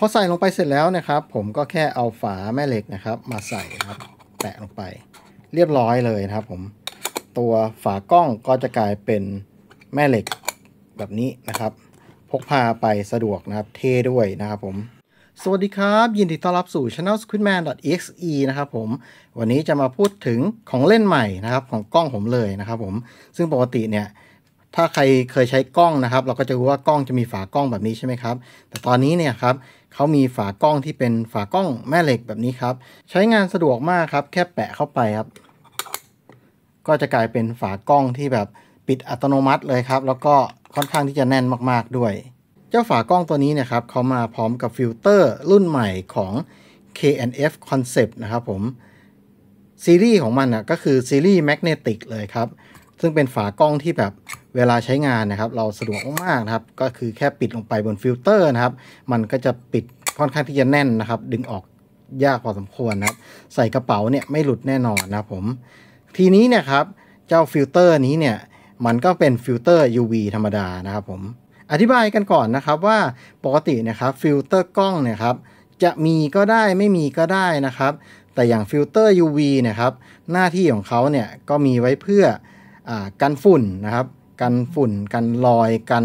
พอใส่ลงไปเสร็จแล้วนะครับ ผมก็แค่เอาฝาแม่เหล็กนะครับ มาใส่ครับแปะลงไป เรียบร้อยเลยนะครับผมตัวฝากล้องก็จะกลายเป็นแม่เหล็กแบบนี้นะครับ พกพาไปสะดวกนะครับเท่ด้วยนะครับผม สวัสดีครับ ยินดีต้อนรับสู่ channel squidman.exe นะครับผมวันนี้จะมาพูดถึงของเล่นใหม่นะครับ ของกล้องผมเลยนะครับผมซึ่งปกติเนี่ยถ้าใครเคยใช้กล้องนะครับ เราก็จะรู้ว่ากล้องจะมีฝากล้องแบบนี้ใช่ไหมครับ แต่ตอนนี้เนี่ยครับเขามีฝากล้องที่เป็นฝากล้องแม่เหล็กแบบนี้ครับ ใช้งานสะดวกมากครับแค่แปะเข้าไปครับก็จะกลายเป็นฝากล้องที่แบบปิดอัตโนมัติเลยครับแล้วก็ค่อนข้างที่จะแน่นมากๆด้วย เจ้าฝากล้องตัวนี้เนี่ยครับเขามาพร้อมกับฟิลเตอร์ รุ่นใหม่ของ KNF Concept นะครับผมซีรีส์ของมันอ่ะก็คือซีรีส์แมกเนติกเลยครับซึ่งเป็นฝากล้องที่แบบเวลาใช้งานนะครับ เราสะดวกมากๆนะครับ ก็คือแค่ปิดลงไปบนฟิลเตอร์นะครับมันก็จะปิดค่อนข้างที่จะแน่นนะครับ ดึงออกยากพอสมควรนะครใส่กระเป๋าเนี่ยไม่หลุดแน่นอนนะผมทีนี้เนี่ยครับเจ้าฟิลเตอร์นี้เนี่ยมันก็เป็นฟิลเตอร์ UV ธรรมดานะครับ ผมอธิบายกันก่อนนะครับว่าปกตินะครับฟิลเตอร์กล้องเนี่ยครับจะมีก็ได้ไม่มีก็ได้นะครับ แต่อย่างฟิลเตอร์ UV นะครับ หน้าที่ของเขาเนี่ยก็มีไว้เพื่ออกันฝุ่นนะครับกันฝุ่นกันรอยกัน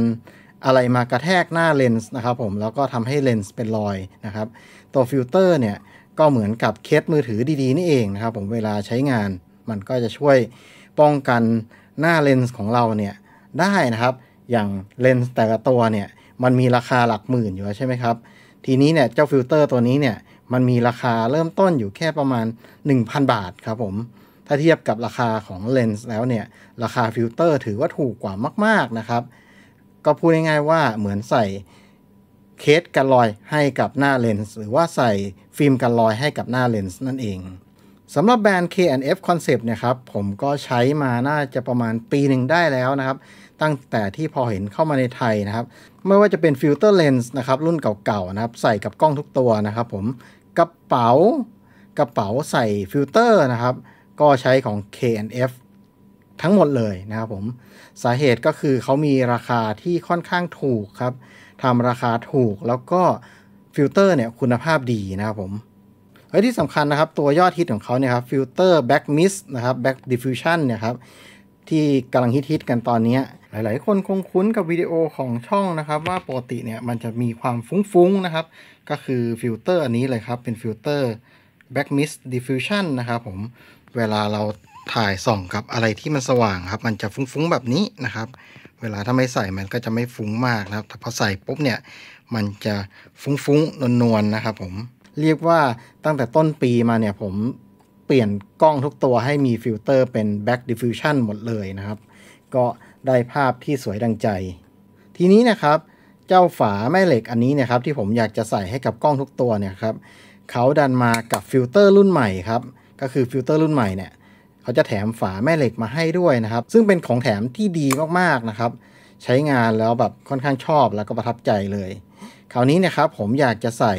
อะไรมากระแทกหน้าเลนส์นะครับ ผมแล้วก็ทำให้เลนส์เป็นรอยนะครับ ตัวฟิลเตอร์เนี่ยก็เหมือนกับเคสมือถือดีๆนี่เองนะครับผมเวลาใช้งาน มันก็จะช่วยป้องกันหน้าเลนส์ของเราเนี่ยได้นะครับอย่างเลนส์แต่ละตัวเนี่ยมันมีราคาหลักหมื่นอยู่ใช่ไหมครับทีนี้เนี่ยเจ้าฟิลเตอร์ตัวนี้เนี่ยมันมีราคาเริ่มต้นอยู่แค่ประมาณ 1,000 บาทครับผมถ้าเทียบกับราคาของเลนส์แล้วเนี่ย ราคาฟิลเตอร์ถือว่าถูกกว่ามาก ๆ นะครับ ก็พูดง่ายๆว่าเหมือนใส่เคสกันรอยให้กับหน้าเลนส์หรือว่าใส่ฟิล์มกันรอยให้กับหน้าเลนส์นั่นเอง สำหรับแบรนด์ K&F Concept นะครับ ผมก็ใช้มาน่าจะประมาณปีหนึ่งได้แล้วนะครับ ตั้งแต่ที่พอเห็นเข้ามาในไทยนะครับ ไม่ว่าจะเป็นฟิลเตอร์เลนส์นะครับรุ่นเก่าๆนะครับ ใส่กับกล้องทุกตัวนะครับ ผม กระเป๋า กระเป๋าใส่ฟิลเตอร์นะครับก็ใช้ของ KNF ทั้งหมดเลยนะครับผม สาเหตุก็คือเขามีราคาที่ค่อนข้างถูกครับทำราคาถูกแล้วก็ฟิลเตอร์เนี่ยคุณภาพดีนะครับผมเฮ้ยที่สำคัญนะครับตัวยอดฮิตของเขาเนี่ยครับฟิลเตอร์แบ็กมิสนะครับแบ็กดิฟฟิวชันเนี่ยครับที่กำลังฮิตฮิตกันตอนนี้ หลายๆคนคงคุ้นกับวิดีโอของช่องนะครับ ว่าปกติเนี่ยมันจะมีความฟุ้งๆนะครับ ก็คือฟิลเตอร์อันนี้เลยครับเป็นฟิลเตอร์ b บ a c k m i s ิ Diffusion นะครับผมเวลาเราถ่ายส่องกับอะไรที่มันสว่างครับ มันจะฟุ้งๆ แบบนี้นะครับ เวลาถ้าไม่ใส่มันก็จะไม่ฟุ้งมากนะครับแต่พอใส่ปุ๊บเนี่ย มันจะฟุ้งๆ นวลๆนะครับ ผมเรียกว่าตั้งแต่ต้นปีมาเนี่ย ผมเปลี่ยนกล้องทุกตัวให้มีฟิลเตอร์เป็น back diffusion หมดเลยนะครับ ก็ได้ภาพที่สวยดังใจ ทีนี้นะครับ เจ้าฝาแม่เหล็กอันนี้เนี่ยครับ ที่ผมอยากจะใส่ให้กับกล้องทุกตัวเนี่ยครับเขาดันมากับฟิลเตอร์รุ่นใหม่ครับก็คือฟิลเตอร์รุ่นใหม่เนี่ยเขาจะแถมฝาแม่เหล็กมาให้ด้วยนะครับ ซึ่งเป็นของแถมที่ดีมากๆนะครับ ใช้งานแล้วแบบค่อนข้างชอบแล้วก็ประทับใจเลย คราวนี้นะครับผมอยากจะใส่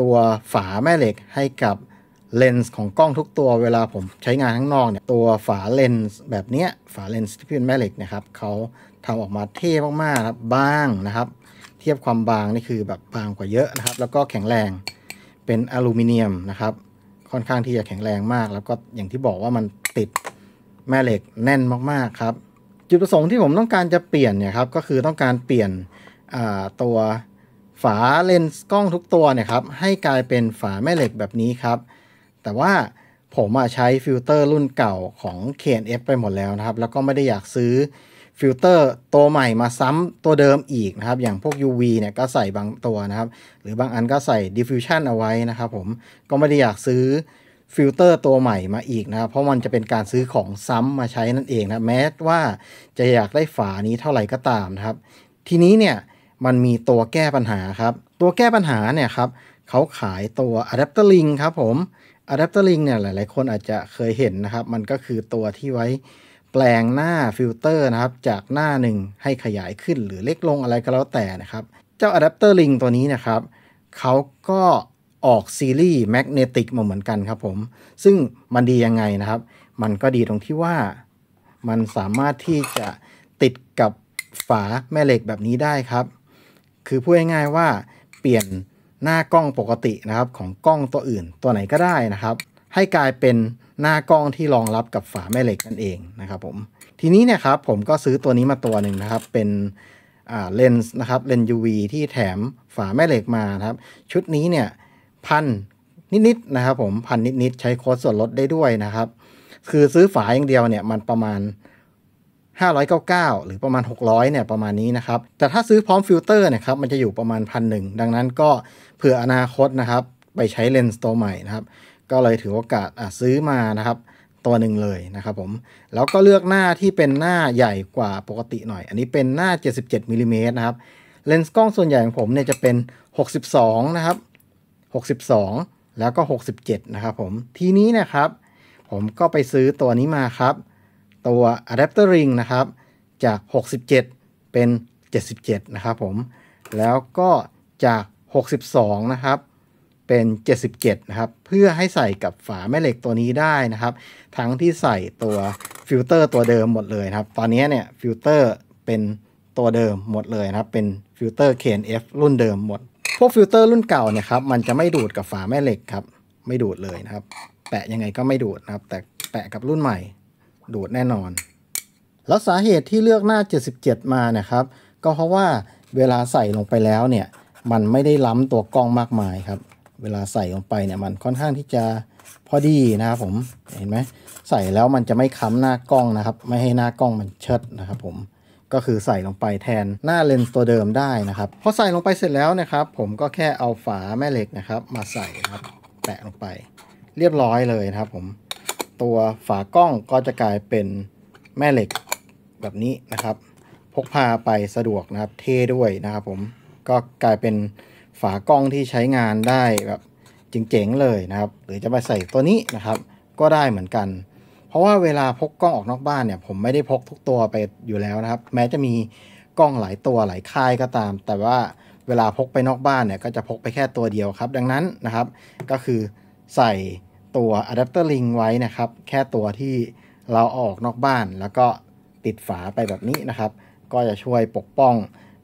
ตัวฝาแม่เหล็กให้กับเลนส์ของกล้องทุกตัวเวลาผมใช้งานข้างนอกเนี่ยตัวฝาเลนส์แบบเนี้ยฝาเลนส์ที่เป็นแม่เหล็กนะครับเขาทำออกมาเท่มากๆครับบางนะครับ เทียบความบางนี่คือแบบบางกว่าเยอะนะครับ แล้วก็แข็งแรงเป็นอลูมิเนียมนะครับค่อนข้างที่จะแข็งแรงมาก แล้วก็อย่างที่บอกว่ามันติดแม่เหล็กแน่นมากๆครับ จุดประสงค์ที่ผมต้องการจะเปลี่ยนเนี่ยครับก็คือต้องการเปลี่ยนตัวฝาเลนส์กล้องทุกตัวเนี่ยครับให้กลายเป็นฝาแม่เหล็กแบบนี้ครับ แต่ว่าผมใช้ฟิลเตอร์รุ่นเก่าของ KNF ไปหมดแล้วนะครับ แล้วก็ไม่ได้อยากซื้อฟิลเตอร์ตัวใหม่มาซ้ำตัวเดิมอีกนะครับ อย่างพวก UV เนี่ยก็ใส่บางตัวนะครับหรือบางอันก็ใส่ diffusion เอาไว้นะครับ ผมก็ไม่ได้อยากซื้อฟิลเตอร์ตัวใหม่มาอีกนะครับเพราะมันจะเป็นการซื้อของซ้ำมาใช้นั่นเองนะแม้ว่าจะอยากได้ฝานี้เท่าไหร่ก็ตามนะครับทีนี้เนี่ยมันมีตัวแก้ปัญหาครับ ตัวแก้ปัญหาเนี่ยครับเขาขายตัว adapter ์ i n งครับผม adapter ์ i n งเนี่ยหลาย ๆ คนอาจจะเคยเห็นนะครับ มันก็คือตัวที่ไว้แปลงหน้าฟิลเตอร์นะครับจากหน้าหนึ่งให้ขยายขึ้นหรือเล็กลงอะไรก็แล้วแต่นะครับ เจ้าอะแดปเตอร์ลิงตัวนี้นะครับ เขาก็ออกซีรีส์แมกเนติกมาเหมือนกันครับผม ซึ่งมันดียังไงนะครับ มันก็ดีตรงที่ว่า มันสามารถที่จะติดกับฝาแม่เหล็กแบบนี้ได้ครับ คือพูดง่ายๆว่าเปลี่ยนหน้ากล้องปกตินะครับ ของกล้องตัวอื่นตัวไหนก็ได้นะครับ ให้กลายเป็นหน้ากล้องที่รองรับกับฝาแม่เหล็กนั่นเองนะครับผมทีนี้เนี่ยครับผมก็ซื้อตัวนี้มาตัวหนึ่งนะครับ เป็นเลนส์นะครับเลนส์ UV ที่แถมฝาแม่เหล็กมาครับ ชุดนี้เนี่ยพันนิดๆนะครับผมพันนิดๆใช้โค้ดส่วนลดได้ด้วยนะครับ คือซื้อฝาอย่างเดียวเนี่ยมันประมาณ 599 หรือประมาณ 600 เนี่ยประมาณนี้นะครับ แต่ถ้าซื้อพร้อมฟิลเตอร์เนี่ยครับมันจะอยู่ประมาณพันหนึ่งดังนั้นก็เผื่ออนาคตนะครับ ไปใช้เลนส์ตัวใหม่นะครับก็เลยถือโอกาสซื้อมานะครับ ตัวหนึ่งเลยนะครับผมแล้วก็เลือกหน้าที่เป็นหน้าใหญ่กว่าปกติหน่อย อันนี้เป็นหน้า77มิลิเมตรนะครับ เลนส์กล้องส่วนใหญ่ของผมเนี่ยจะเป็น 62 นะครับ 62 แล้วก็ 67 นะครับ ผมทีนี้นะครับ ผมก็ไปซื้อตัวนี้มาครับ ตัวอะแดปเตอร์ริงนะครับจาก 67 เป็น 77 นะครับ ผมแล้วก็จาก 62 นะครับเป็น 77นะครับเพื่อให้ใส่กับฝาแม่เหล็กตัวนี้ได้นะครับ ทั้งที่ใส่ตัวฟิลเตอร์ตัวเดิมหมดเลยครับตอนนี้เนี่ยฟิลเตอร์เป็นตัวเดิมหมดเลยนะครับเป็นฟิลเตอร์ KNF รุ่นเดิมหมด พวกฟิลเตอร์รุ่นเก่าเนี่ยครับมันจะไม่ดูดกับฝาแม่เหล็กครับไม่ดูดเลยนะครับแปะยังไงก็ไม่ดูดนะครับ แต่แปะกับรุ่นใหม่ดูดแน่นอนแล้วสาเหตุที่เลือกหน้า 77 มานะครับ ก็เพราะว่าเวลาใส่ลงไปแล้วเนี่ยมันไม่ได้ล้ำตัวกล้องมากมายครับเวลาใส่ลงไปเนี่ยมันค่อนข้างที่จะพอดีนะครับผมเห็นไหมใส่แล้วมันจะไม่ค้ำหน้ากล้องนะครับ ไม่ให้หน้ากล้องมันเชิดนะครับ ผมก็คือใส่ลงไปแทนหน้าเลนส์ตัวเดิมได้นะครับพอใส่ลงไปเสร็จแล้วนะครับ ผมก็แค่เอาฝาแม่เหล็กนะครับ มาใส่ครับแปะลงไป เรียบร้อยเลยนะครับผมตัวฝากล้องก็จะกลายเป็นแม่เหล็กแบบนี้นะครับ พกพาไปสะดวกนะครับ เท่ด้วยนะครับ ผมก็กลายเป็นฝากล้องที่ใช้งานได้แบบเจ๋งๆเลยนะครับ หรือจะไปใส่ตัวนี้นะครับ ก็ได้เหมือนกัน เพราะว่าเวลาพกกล้องออกนอกบ้านเนี่ย ผมไม่ได้พกทุกตัวไปอยู่แล้วนะครับ แม้จะมีกล้องหลายตัวหลายค่ายก็ตาม แต่ว่าเวลาพกไปนอกบ้านเนี่ย ก็จะพกไปแค่ตัวเดียวครับ ดังนั้นนะครับ ก็คือใส่ตัวอะแดปเตอร์ลิงไว้นะครับ แค่ตัวที่เราออกนอกบ้าน แล้วก็ติดฝาไปแบบนี้นะครับ ก็จะช่วยปกป้อง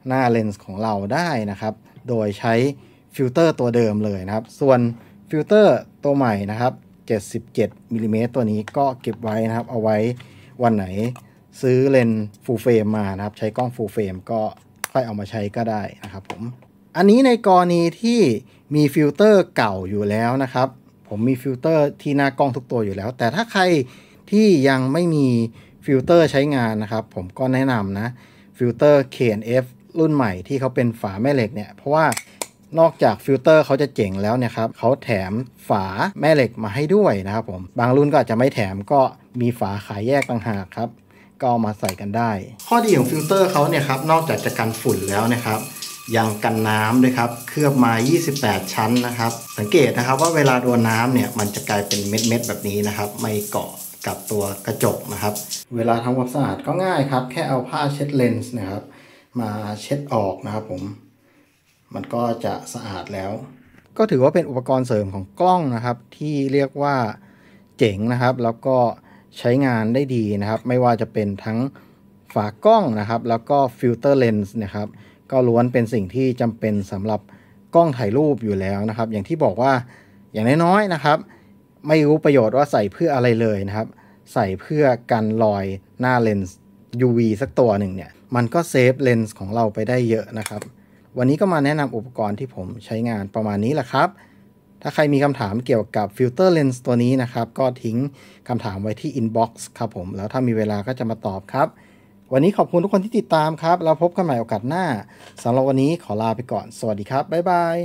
หน้าเลนส์ของเราได้นะครับโดยใช้ฟิลเตอร์ตัวเดิมเลยนะครับ ส่วนฟิลเตอร์ตัวใหม่นะครับ 77มิลิเมตรตัวนี้ก็เก็บไว้นะครับ เอาไว้วันไหนซื้อเลนส์ฟูลเฟรมมานะครับ ใช้ กล้องฟูลเฟรมก็ค่อยเอามาใช้ก็ได้นะครับผม อันนี้ในกรณีที่มีฟิลเตอร์เก่าอยู่แล้วนะครับ ผมมีฟิลเตอร์ที่หน้ากล้องทุกตัวอยู่แล้ว แต่ถ้าใครที่ยังไม่มีฟิลเตอร์ใช้งานนะครับ ผมก็แนะนำนะฟิลเตอร์ KNF รุ่นใหม่ที่เขาเป็นฝาแม่เหล็กเนี่ยเพราะว่านอกจากฟิลเตอร์เขาจะเจ๋งแล้วเนี่ยครับเขาแถมฝาแม่เหล็กมาให้ด้วยนะครับผมบางรุ่นก็อาจจะไม่แถมก็มีฝาขายแยกต่างหากครับ ก็มาใส่กันได้ ข้อดีของฟิลเตอร์เขาเนี่ยครับนอกจากจะกันฝุ่นแล้วนะครับยังกันน้ำด้วยครับเคลือบมา28 ชั้นนะครับ สังเกตนะครับว่าเวลาโดนน้ำเนี่ยมันจะกลายเป็นเม็ดๆแบบนี้นะครับ ไม่เกาะกับตัวกระจกนะครับ เวลาทำความสะอาดก็ง่ายครับแค่เอาผ้าเช็ดเลนส์นะครับมาเช็ดออกนะครับผม มันก็จะสะอาดแล้ว ก็ถือว่าเป็นอุปกรณ์เสริมของกล้องนะครับ ที่เรียกว่าเจ๋งนะครับ แล้วก็ใช้งานได้ดีนะครับ ไม่ว่าจะเป็นทั้งฝากล้องนะครับ แล้วก็ฟิลเตอร์เลนส์นะครับก็ล้วนเป็นสิ่งที่จำเป็นสำหรับกล้องถ่ายรูปอยู่แล้วนะครับ อย่างที่บอกว่าอย่างน้อยๆนะครับ ไม่รู้ประโยชน์ว่าใส่เพื่ออะไรเลยนะครับ ใส่เพื่อกันรอยหน้าเลนส์ UV สักตัวหนึ่งเนี่ยมันก็เซฟเลนส์ของเราไปได้เยอะนะครับ วันนี้ก็มาแนะนำอุปกรณ์ที่ผมใช้งานประมาณนี้แหละครับ ถ้าใครมีคำถามเกี่ยวกับฟิลเตอร์เลนส์ตัวนี้นะครับ ก็ทิ้งคำถามไว้ที่อินบ็อกซ์ครับผม แล้วถ้ามีเวลาก็จะมาตอบครับ วันนี้ขอบคุณทุกคนที่ติดตามครับ แล้วพบกันใหม่โอกาสหน้า สำหรับวันนี้ขอลาไปก่อน สวัสดีครับ บ๊ายบาย